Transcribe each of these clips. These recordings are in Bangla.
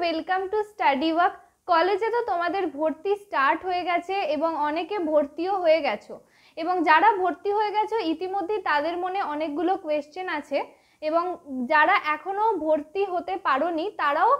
ওয়েলকাম টু স্টাডি ওয়ার্ক কলেজে তো তোমাদের ভর্তি স্টার্ট হয়ে গেছে এবং অনেকে ভর্তিও হয়ে গেছো এবং যারা ভর্তি হয়ে গেছো ইতিমধ্যেই তাদের মনে অনেকগুলো কোয়েশ্চেন আছে এবং যারা এখনও ভর্তি হতে পারো তারাও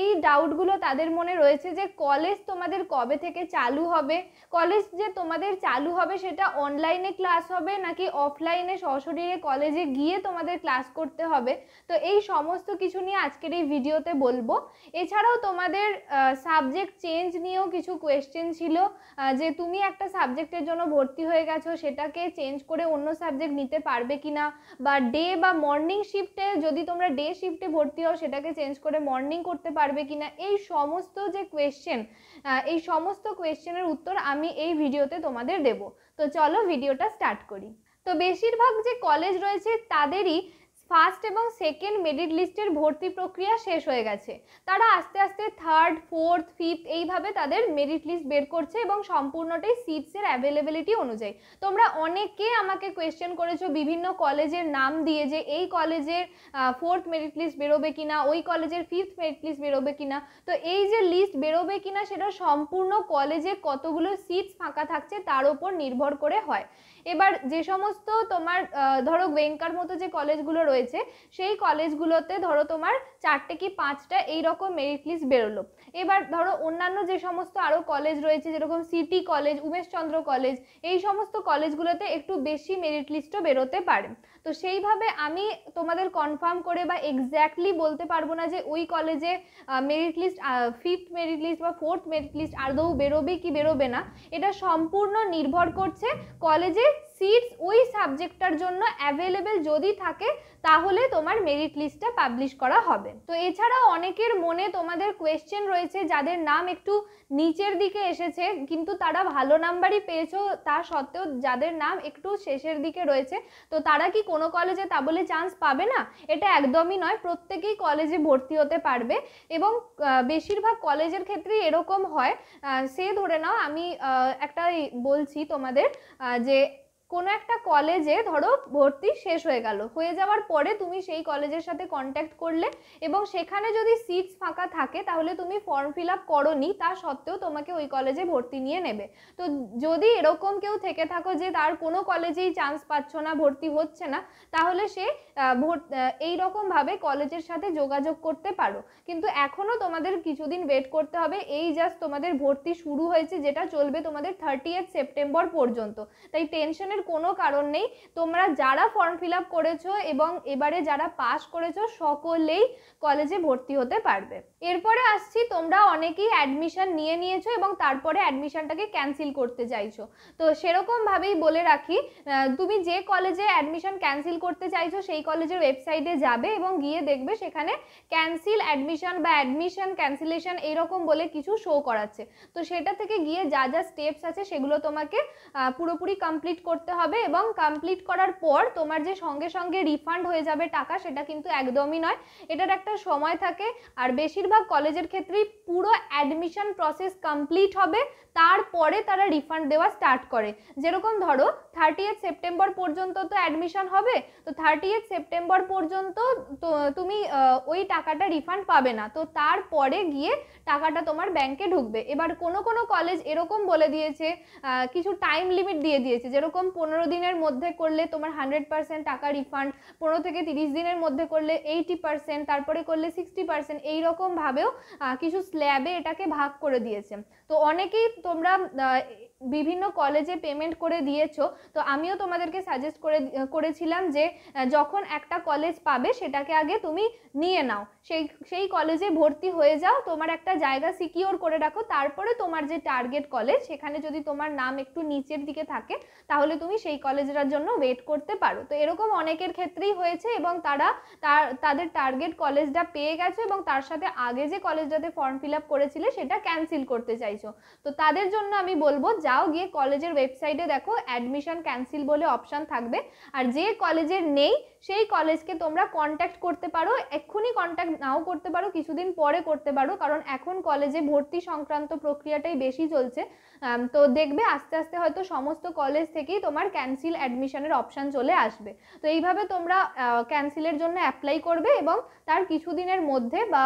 এই ডাউটগুলো তাদের মনে রয়েছে যে কলেজ তোমাদের কবে থেকে চালু হবে কলেজ যে তোমাদের চালু হবে সেটা অনলাইনে ক্লাস হবে নাকি অফলাইনে সশরীরে কলেজে গিয়ে তোমাদের ক্লাস করতে হবে তো এই সমস্ত কিছু নিয়ে আজকের এই ভিডিওতে বলবো এছাড়াও তোমাদের সাবজেক্ট চেঞ্জ নিয়েও কিছু কোয়েশ্চেন ছিল যে তুমি একটা সাবজেক্টের জন্য ভর্তি হয়ে গেছো সেটাকে চেঞ্জ করে অন্য সাবজেক্ট নিতে পারবে কি না বা ডে বা মর্নিং শিফটে যদি তোমরা ডে শিফটে ভর্তি হও সেটাকে চেঞ্জ করে মর্নিং ড্রয়িং করতে পারবে কিনা এই সমস্ত যে কোয়েশ্চেন এই সমস্ত কোয়েশ্চেনের উত্তর আমি এই ভিডিওতে তোমাদের দেব তো চলো ভিডিওটা স্টার্ট করি তো বেশিরভাগ যে কলেজ রয়েছে তাদেরই ফার্স্ট এবং সেকেন্ড মেরিট লিস্টের ভর্তি প্রক্রিয়া শেষ হয়ে গেছে তারা আস্তে আস্তে থার্ড ফোর্থ ফিফথ এইভাবে তাদের মেরিট লিস্ট বের করছে এবং সম্পূর্ণটাই সিটসের অ্যাভেলেবিলিটি অনুযায়ী তোমরা অনেকে আমাকে কোয়েশ্চেন করেছো বিভিন্ন কলেজের নাম দিয়ে যে এই কলেজের ফোর্থ মেরিট লিস্ট বেরোবে কিনা ওই কলেজের ফিফথ মেরিট লিস্ট বেরোবে কিনা তো এই যে লিস্ট বেরোবে কিনা সেটা সম্পূর্ণ কলেজে কতগুলো সিটস ফাঁকা থাকছে তার উপর নির্ভর করে হয় এবার যে সমস্ত তোমার ধরো ওয়েঙ্কার মতো যে কলেজগুলো রয়েছে রয়েছে সেই কলেজগুলোতে ধরো তোমার চারটে কি পাঁচটা এইরকম মেরিট লিস্ট বেরোলো এবার ধরো অন্যান্য যে সমস্ত আরও কলেজ রয়েছে যেরকম সিটি কলেজ উমেশচন্দ্র কলেজ এই সমস্ত কলেজগুলোতে একটু বেশি মেরিট লিস্টও বেরোতে পারে তো সেইভাবে আমি তোমাদের কনফার্ম করে বা এক্স্যাক্টলি বলতে পারবো না যে ওই কলেজে merit list fifth merit list বা ফোর্থ মেরিট লিস্ট আদৌ বেরোবে কি বেরোবে না এটা সম্পূর্ণ নির্ভর করছে কলেজে সিটস ওই সাবজেক্টটার জন্য অ্যাভেলেবেল যদি থাকে তাহলে তোমার মেরিট লিস্টটা পাবলিশ করা হবে তো এছাড়াও অনেকের মনে তোমাদের কোয়েশ্চেন রয়েছে যাদের নাম একটু নিচের দিকে এসেছে কিন্তু তারা ভালো নাম্বারই পেয়েছো তা সত্ত্বেও যাদের নাম একটু শেষের দিকে রয়েছে তো তারা কি কোনো কলেজে তা বলে চান্স পাবে না এটা একদমই নয় প্রত্যেকেই কলেজে ভর্তি হতে পারবে এবং বেশিরভাগ কলেজের ক্ষেত্রেই এরকম হয় সে ধরে নাও আমি একটা বলছি তোমাদের যে কোনো একটা কলেজে ধরো ভর্তি শেষ হয়ে গেল হয়ে যাওয়ার পরে তুমি সেই কলেজের সাথে কন্ট্যাক্ট করলে এবং সেখানে যদি সিটস ফাঁকা থাকে তাহলে তুমি ফর্ম ফিল আপ নি তা সত্ত্বেও তোমাকে ওই কলেজে ভর্তি নিয়ে নেবে তো যদি এরকম কেউ থেকে থাকো যে তার কোনো কলেজেই চান্স পাচ্ছ না ভর্তি হচ্ছে না তাহলে সে এই ভাবে কলেজের সাথে যোগাযোগ করতে পারো কিন্তু এখনও তোমাদের কিছুদিন ওয়েট করতে হবে এই জাস্ট তোমাদের ভর্তি শুরু হয়েছে যেটা চলবে তোমাদের থার্টি সেপ্টেম্বর পর্যন্ত তাই টেনশনের কোনো কারণ নেই তোমরা যারা ফর্ম ফিল আপ করেছো এবং এবারে যারা পাস করেছো সকলেই কলেজে ভর্তি হতে পারবে এরপরে আসছি তোমরা অনেকেই অ্যাডমিশন নিয়ে নিয়েছো এবং তারপরে অ্যাডমিশনটাকে ক্যান্সেল করতে চাইছো তো সেরকমভাবেই বলে রাখি তুমি যে কলেজে অ্যাডমিশন ক্যান্সেল করতে চাইছো সেই কলেজের ওয়েবসাইটে যাবে এবং গিয়ে দেখবে সেখানে ক্যান্সেল অ্যাডমিশন বা অ্যাডমিশন ক্যান্সেলেশন এরকম বলে কিছু শো করাচ্ছে তো সেটা থেকে গিয়ে যা যা স্টেপস আছে সেগুলো তোমাকে পুরোপুরি কমপ্লিট করতে হবে এবং কমপ্লিট করার পর তোমার যে সঙ্গে সঙ্গে রিফান্ড হয়ে যাবে টাকা সেটা কিন্তু একদমই নয় এটার একটা সময় থাকে আর বেশিরভাগ কলেজের ক্ষেত্রেই পুরো অ্যাডমিশন প্রসেস কমপ্লিট হবে তারপরে তারা রিফান্ড দেওয়া স্টার্ট করে যেরকম ধরো থার্টি সেপ্টেম্বর পর্যন্ত তো অ্যাডমিশন হবে তো থার্টি সেপ্টেম্বর পর্যন্ত তুমি ওই টাকাটা রিফান্ড পাবে না তো তারপরে গিয়ে টাকাটা তোমার ব্যাংকে ঢুকবে এবার কোনো কোনো কলেজ এরকম বলে দিয়েছে কিছু টাইম লিমিট দিয়ে দিয়েছে যেরকম পনেরো দিনের মধ্যে করলে তোমার হান্ড্রেড পার্সেন্ট টাকা রিফান্ড পনেরো থেকে তিরিশ দিনের মধ্যে করলে এইটি পার্সেন্ট তারপরে করলে সিক্সটি পার্সেন্ট এইরকমভাবেও কিছু স্ল্যাবে এটাকে ভাগ করে দিয়েছে তো অনেকেই তোমরা বিভিন্ন কলেজে পেমেন্ট করে দিয়েছো তো আমিও তোমাদেরকে সাজেস্ট করে করেছিলাম যে যখন একটা কলেজ পাবে সেটাকে আগে তুমি নিয়ে নাও সেই সেই কলেজে ভর্তি হয়ে যাও তোমার একটা জায়গা সিকিওর করে রাখো তারপরে তোমার যে টার্গেট কলেজ সেখানে যদি তোমার নাম একটু নিচের দিকে থাকে তাহলে তুমি সেই কলেজটার জন্য ওয়েট করতে পারো তো এরকম অনেকের ক্ষেত্রেই হয়েছে এবং তারা তার তাদের টার্গেট কলেজটা পেয়ে গেছে এবং তার সাথে আগে যে কলেজটাতে ফর্ম ফিল আপ করেছিলে সেটা ক্যান্সেল করতে চাইছে চাইছো তো তাদের জন্য আমি বলবো যাও গিয়ে কলেজের ওয়েবসাইটে দেখো অ্যাডমিশন ক্যান্সেল বলে অপশান থাকবে আর যে কলেজের নেই সেই কলেজকে তোমরা কন্ট্যাক্ট করতে পারো এক্ষুনি কন্ট্যাক্ট নাও করতে পারো কিছুদিন পরে করতে পারো কারণ এখন কলেজে ভর্তি সংক্রান্ত প্রক্রিয়াটাই বেশি চলছে তো দেখবে আস্তে আস্তে হয়তো সমস্ত কলেজ থেকেই তোমার ক্যান্সেল অ্যাডমিশনের অপশান চলে আসবে তো এইভাবে তোমরা ক্যান্সেলের জন্য অ্যাপ্লাই করবে এবং তার কিছুদিনের মধ্যে বা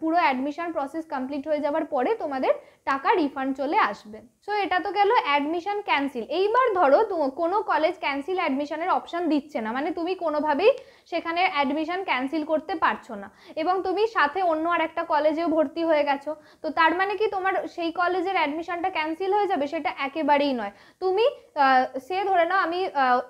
পুরো অ্যাডমিশন প্রসেস কমপ্লিট হয়ে যাওয়ার পরে তোমাদের টাকা রিফান্ড চলে আসবে সো এটা তো গেল অ্যাডমিশন ক্যান্সেল এইবার ধরো কোনো কলেজ ক্যান্সেল অ্যাডমিশনের অপশান দিচ্ছে না মানে তুমি কোনোভাবেই সেখানে অ্যাডমিশন ক্যান্সেল করতে পারছো না এবং তুমি সাথে অন্য আর একটা কলেজেও ভর্তি হয়ে গেছো তো তার মানে কি তোমার সেই কলেজের অ্যাডমিশনটা ক্যান্সেল হয়ে যাবে সেটা একেবারেই নয় তুমি সে ধরে নাও আমি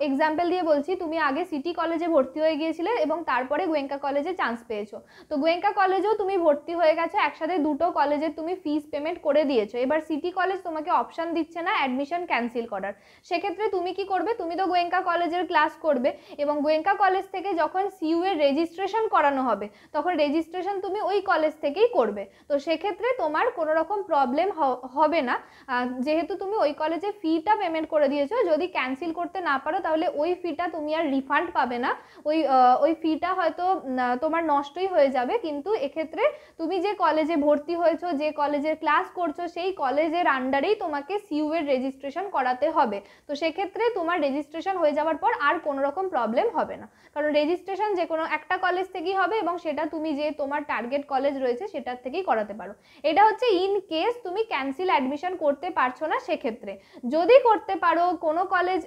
এক্সাম্পল দিয়ে বলছি তুমি আগে সিটি কলেজে ভর্তি হয়ে গিয়েছিলে এবং তারপরে গোয়েঙ্কা কলেজে চান্স পেয়েছো তো গোয়েঙ্কা কলেজেও তুমি ভর্তি হয়ে গেছো একসাথে দুটো কলেজের তুমি ফিস পেমেন্ট করে দিয়েছো এবার সিটি কলেজ তোমাকে অপশান দিচ্ছে না অ্যাডমিশন ক্যান্সেল করার সেক্ষেত্রে তুমি কি করবে তুমি তো গোয়েঙ্কা কলেজের ক্লাস করবে এবং গোয়েঙ্কা কলেজ থেকে যখন সিইউ এর রেজিস্ট্রেশন করানো হবে তখন রেজিস্ট্রেশন তুমি ওই কলেজ থেকেই করবে তো সেক্ষেত্রে তোমার কোনো রকম প্রবলেম হবে না যেহেতু তুমি ওই কলেজে ফিটা পেমেন্ট করে দিয়েছো যদি ক্যান্সেল করতে না পারো তাহলে ওই ফিটা তুমি আর রিফান্ড পাবে না ওই ওই ফিটা হয়তো তোমার নষ্টই হয়ে যাবে কিন্তু এক্ষেত্রে তুমি যে কলেজে ভর্তি হয়েছো যে কলেজের ক্লাস করছো সেই কলেজের আন্ডারেই তোমার তোমাকে সিউ রেজিস্ট্রেশন করাতে হবে তো সেক্ষেত্রে তোমার রেজিস্ট্রেশন হয়ে যাওয়ার পর আর কোনো রকম প্রবলেম হবে না কারণ রেজিস্ট্রেশন যে কোনো একটা কলেজ থেকেই হবে এবং সেটা তুমি যে তোমার টার্গেট কলেজ রয়েছে সেটার থেকেই করাতে পারো এটা হচ্ছে ইন কেস তুমি ক্যান্সেল অ্যাডমিশন করতে পারছো না সেক্ষেত্রে যদি করতে পারো কোনো কলেজ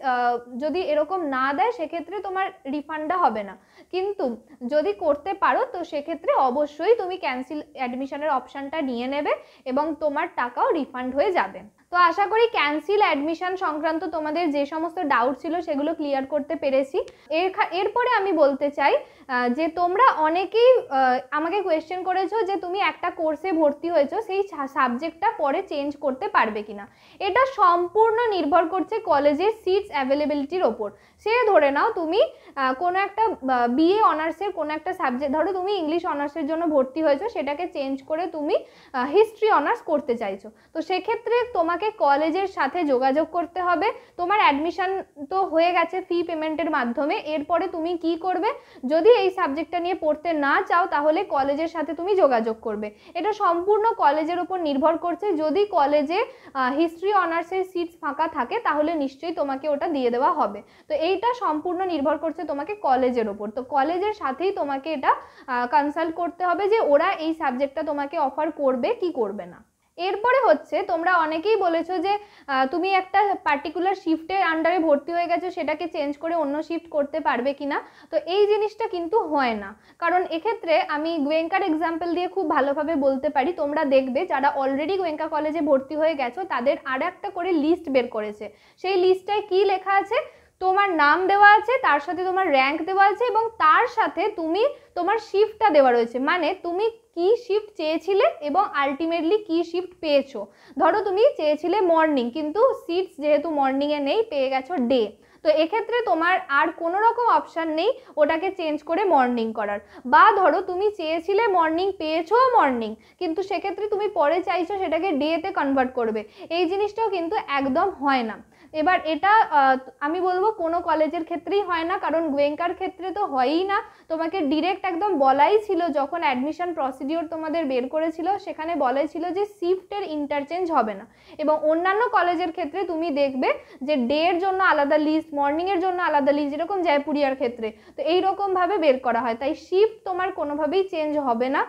যদি এরকম না দেয় সেক্ষেত্রে তোমার রিফান্ডটা হবে না কিন্তু যদি করতে পারো তো সেক্ষেত্রে অবশ্যই তুমি ক্যান্সেল অ্যাডমিশনের অপশানটা নিয়ে নেবে এবং তোমার টাকাও রিফান্ড হয়ে যাবে তো আশা করি ক্যান্সেল অ্যাডমিশন সংক্রান্ত তোমাদের যে সমস্ত ডাউট ছিল সেগুলো ক্লিয়ার করতে পেরেছি এরপরে আমি বলতে চাই যে তোমরা অনেকেই আমাকে কোয়েশ্চেন করেছো যে তুমি একটা কোর্সে ভর্তি হয়েছো সেই সাবজেক্টটা পরে চেঞ্জ করতে পারবে কিনা এটা সম্পূর্ণ নির্ভর করছে কলেজের সিটস অ্যাভেলেবিলিটির ওপর সে ধরে নাও তুমি কোনো একটা বিএ অনার্সের কোনো একটা সাবজেক্ট ধরো তুমি ইংলিশ অনার্সের জন্য ভর্তি হয়েছো সেটাকে চেঞ্জ করে তুমি হিস্ট্রি অনার্স করতে চাইছো তো সেক্ষেত্রে তোমাকে কলেজের সাথে যোগাযোগ করতে হবে তোমার অ্যাডমিশান তো হয়ে গেছে ফি পেমেন্টের মাধ্যমে এরপরে তুমি কি করবে যদি এই সাবজেক্টটা নিয়ে পড়তে না চাও তাহলে কলেজের সাথে তুমি যোগাযোগ করবে এটা সম্পূর্ণ কলেজের ওপর নির্ভর করছে যদি কলেজে হিস্ট্রি অনার্সের সিটস ফাঁকা থাকে তাহলে নিশ্চয়ই তোমাকে ওটা দিয়ে দেওয়া হবে তো এইটা সম্পূর্ণ নির্ভর করছে তোমাকে কলেজের ওপর তো কলেজের সাথেই তোমাকে এটা কনসাল্ট করতে হবে যে ওরা এই সাবজেক্টটা তোমাকে অফার করবে কি করবে না এরপরে হচ্ছে তোমরা অনেকেই বলেছো যে তুমি একটা পার্টিকুলার শিফটের আন্ডারে ভর্তি হয়ে গেছো সেটাকে চেঞ্জ করে অন্য শিফট করতে পারবে কি না তো এই জিনিসটা কিন্তু হয় না কারণ এক্ষেত্রে আমি গোয়েঙ্কার এক্সাম্পল দিয়ে খুব ভালোভাবে বলতে পারি তোমরা দেখবে যারা অলরেডি গোয়েঙ্কা কলেজে ভর্তি হয়ে গেছো তাদের আর একটা করে লিস্ট বের করেছে সেই লিস্টটায় কি লেখা আছে তোমার নাম দেওয়া আছে তার সাথে তোমার র্যাঙ্ক দেওয়া আছে এবং তার সাথে তুমি তোমার শিফটটা দেওয়া রয়েছে মানে তুমি কি শিফট চেয়েছিলে এবং আলটিমেটলি কি শিফট পেয়েছো ধরো তুমি চেয়েছিলে মর্নিং কিন্তু সিটস যেহেতু মর্নিংয়ে নেই পেয়ে গেছো ডে তো এক্ষেত্রে তোমার আর কোনো রকম অপশান নেই ওটাকে চেঞ্জ করে মর্নিং করার বা ধরো তুমি চেয়েছিলে মর্নিং পেয়েছো মর্নিং কিন্তু সেক্ষেত্রে তুমি পরে চাইছো সেটাকে ডেতে কনভার্ট করবে এই জিনিসটাও কিন্তু একদম হয় না এবার এটা আমি বলবো কোনো কলেজের ক্ষেত্রেই হয় না কারণ গোয়েঙ্কার ক্ষেত্রে তো হয়ই না তোমাকে ডিরেক্ট একদম বলাই ছিল যখন অ্যাডমিশন প্রসিডিওর তোমাদের বের করেছিল সেখানে বলাই ছিল যে শিফটের ইন্টারচেঞ্জ হবে না এবং অন্যান্য কলেজের ক্ষেত্রে তুমি দেখবে যে ডের জন্য আলাদা লিস্ট মর্নিংয়ের জন্য আলাদা লিস্ট যেরকম জয়পুরিয়ার ক্ষেত্রে তো এইরকমভাবে বের করা হয় তাই শিফট তোমার কোনোভাবেই চেঞ্জ হবে না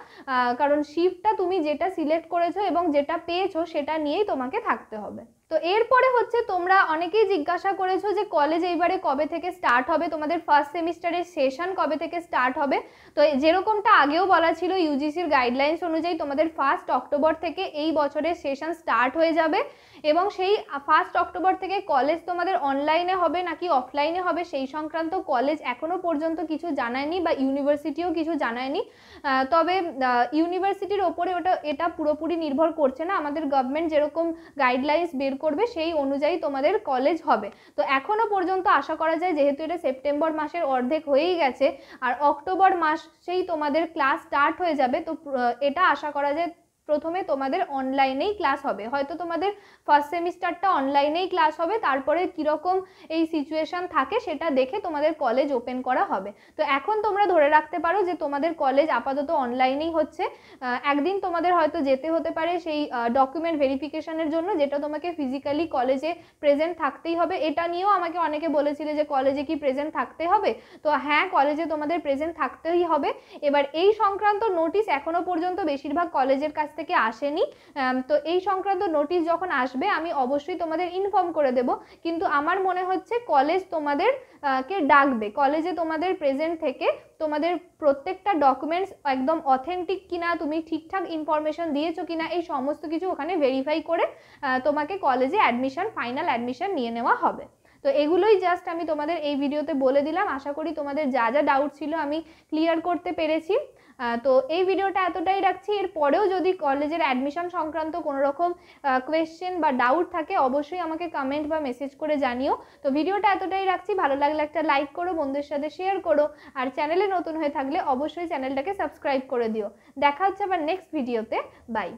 কারণ শিফটটা তুমি যেটা সিলেক্ট করেছো এবং যেটা পেয়েছো সেটা নিয়েই তোমাকে থাকতে হবে তো এরপরে হচ্ছে তোমরা অনেকেই জিজ্ঞাসা করেছো যে কলেজ এইবারে কবে থেকে স্টার্ট হবে তোমাদের ফার্স্ট সেমিস্টারের সেশন কবে থেকে স্টার্ট হবে তো যেরকমটা আগেও বলা ছিল ইউজিসির গাইডলাইন্স অনুযায়ী তোমাদের ফার্স্ট অক্টোবর থেকে এই বছরের সেশন স্টার্ট হয়ে যাবে এবং সেই ফার্স্ট অক্টোবর থেকে কলেজ তোমাদের অনলাইনে হবে নাকি অফলাইনে হবে সেই সংক্রান্ত কলেজ এখনও পর্যন্ত কিছু জানায়নি বা ইউনিভার্সিটিও কিছু জানায়নি তবে ইউনিভার্সিটির ওপরে ওটা এটা পুরোপুরি নির্ভর করছে না আমাদের গভর্নমেন্ট যেরকম গাইডলাইন্স বের করবে সেই অনুযায়ী তোমাদের কলেজ হবে তো এখনও পর্যন্ত আশা করা যায় যেহেতু এটা সেপ্টেম্বর মাসের অর্ধেক হয়েই গেছে আর অক্টোবর মাস সেই তোমাদের ক্লাস স্টার্ট হয়ে যাবে তো এটা আশা করা যায় প্রথমে তোমাদের অনলাইনেই ক্লাস হবে হয়তো তোমাদের ফার্স্ট সেমিস্টারটা অনলাইনেই ক্লাস হবে তারপরে কীরকম এই সিচুয়েশান থাকে সেটা দেখে তোমাদের কলেজ ওপেন করা হবে তো এখন তোমরা ধরে রাখতে পারো যে তোমাদের কলেজ আপাতত অনলাইনেই হচ্ছে একদিন তোমাদের হয়তো যেতে হতে পারে সেই ডকুমেন্ট ভেরিফিকেশনের জন্য যেটা তোমাকে ফিজিক্যালি কলেজে প্রেজেন্ট থাকতেই হবে এটা নিয়েও আমাকে অনেকে বলেছিলে যে কলেজে কি প্রেজেন্ট থাকতে হবে তো হ্যাঁ কলেজে তোমাদের প্রেজেন্ট থাকতেই হবে এবার এই সংক্রান্ত নোটিশ এখনও পর্যন্ত বেশিরভাগ কলেজের কাছ থেকে থেকে আসেনি তো এই সংক্রান্ত নোটিশ যখন আসবে আমি অবশ্যই তোমাদের ইনফর্ম করে দেব কিন্তু আমার মনে হচ্ছে কলেজ তোমাদের কে ডাকবে কলেজে তোমাদের প্রেজেন্ট থেকে তোমাদের প্রত্যেকটা ডকুমেন্টস একদম অথেন্টিক কিনা তুমি ঠিকঠাক ইনফরমেশান দিয়েছো কিনা এই সমস্ত কিছু ওখানে ভেরিফাই করে তোমাকে কলেজে অ্যাডমিশন ফাইনাল অ্যাডমিশন নিয়ে নেওয়া হবে তো এগুলোই জাস্ট আমি তোমাদের এই ভিডিওতে বলে দিলাম আশা করি তোমাদের যা যা ডাউট ছিল আমি ক্লিয়ার করতে পেরেছি তো এই ভিডিওটা এতটাই রাখছি এর পরেও যদি কলেজের অ্যাডমিশন সংক্রান্ত কোনোরকম রকম কোয়েশ্চেন বা ডাউট থাকে অবশ্যই আমাকে কমেন্ট বা মেসেজ করে জানিও তো ভিডিওটা এতটাই রাখছি ভালো লাগলে একটা লাইক করো বন্ধুদের সাথে শেয়ার করো আর চ্যানেলে নতুন হয়ে থাকলে অবশ্যই চ্যানেলটাকে সাবস্ক্রাইব করে দিও দেখা হচ্ছে আবার নেক্সট ভিডিওতে বাই